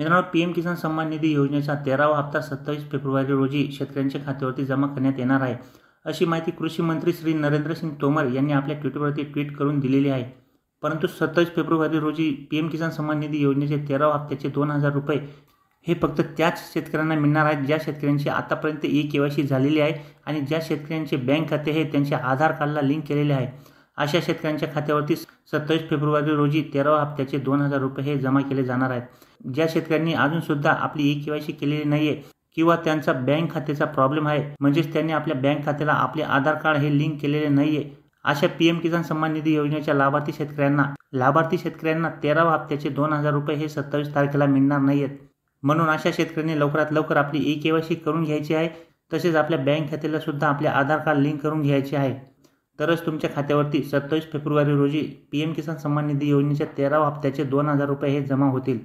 मित्रांनो P M किसान सन्मान निधी योजनेचा तेरावा हप्ता सत्तावीस फेब्रुवारी रोजी शेतकऱ्यांच्या खात्यावरती जमा करण्यात येणार आहे अशी माहिती कृषी मंत्री श्री नरेंद्र सिंग तोमर यांनी आपल्या ट्विटरवरती ट्विट करून दिलेली आहे परंतु सत्तावीस फेब्रुवारी रोजी पी एम किसान सन्मान निधी योजनेचे तेराव्या हप्त्याचे दोन हजार रुपये हे फक्त त्याच शेतकऱ्यांना मिळणार आहेत ज्या शेतकऱ्यांची आतापर्यंत ई केवायसी झालेली आहे आणि ज्या शेतकऱ्यांचे बँक खाते हे त्यांच्या आधार कार्डला लिंक केलेले आहे अशा शेतकऱ्यांच्या खात्यावरती सत्तावीस फेब्रुवारी रोजी तेराव्या हप्त्याचे दोन हजार रुपये हे जमा केले जाणार आहेत ज्या शेतकऱ्यांनी अजूनसुद्धा आपली ई केवायसी केलेली नाही आहे किंवा त्यांचा बँक खात्याचा प्रॉब्लेम आहे म्हणजेच त्यांनी आपल्या बँक खात्याला आपले आधार कार्ड हे लिंक केलेले नाही आहे अशा पी एम किसान सन्मान निधी योजनेच्या लाभार्थी शेतकऱ्यांना लाभार्थी शेतकऱ्यांना तेराव्या हप्त्याचे दोन हजार रुपये हे सत्तावीस तारखेला मिळणार नाही आहेत म्हणून अशा शेतकऱ्यांनी लवकरात लवकर आपली ई केवायसी करून घ्यायची आहे तसेच आपल्या बँक खात्याला सुद्धा आपले आधार कार्ड लिंक करून घ्यायचे आहे तरच तुमच्या खात्यावरती सत्तावीस फेब्रुवारी रोजी पी एम किसान सन्मान निधी योजनेच्या तेराव्या हप्त्याचे दोन हजार रुपये हे जमा होतील